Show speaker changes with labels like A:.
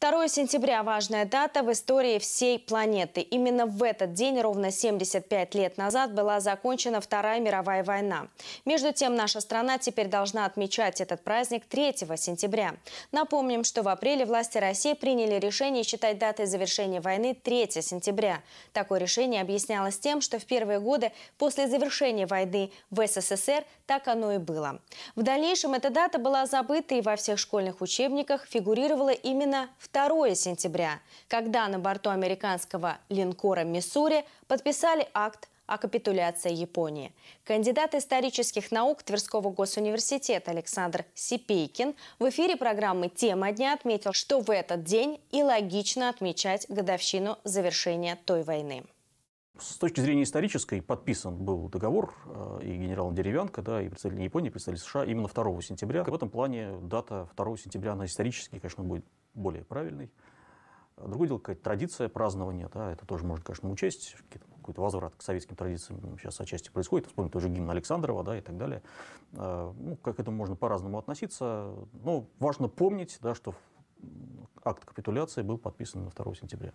A: 2 сентября – важная дата в истории всей планеты. Именно в этот день, ровно 75 лет назад, была закончена Вторая мировая война. Между тем, наша страна теперь должна отмечать этот праздник 3 сентября. Напомним, что в апреле власти России приняли решение считать датой завершения войны 3 сентября. Такое решение объяснялось тем, что в первые годы после завершения войны в СССР так оно и было. В дальнейшем эта дата была забыта и во всех школьных учебниках фигурировала именно 2 сентября, когда на борту американского линкора «Миссури» подписали акт о капитуляции Японии. Кандидат исторических наук Тверского госуниверситета Александр Сипейкин в эфире программы «Тема дня» отметил, что в этот день и логично отмечать годовщину завершения той войны.
B: С точки зрения исторической, подписан был договор э, и генерал Деревянко, да, и представители Японии, и представитель США именно 2 сентября. В этом плане дата 2 сентября, она исторически, конечно, будет более правильный. Другое дело, какая-то традиция празднования, да, это тоже можно, конечно, учесть, какой-то возврат к советским традициям сейчас отчасти происходит, вспомнить тоже гимн Александрова, да, и так далее. Э, ну, как к этому можно по-разному относиться, но важно помнить, да, что акт капитуляции был подписан на 2 сентября.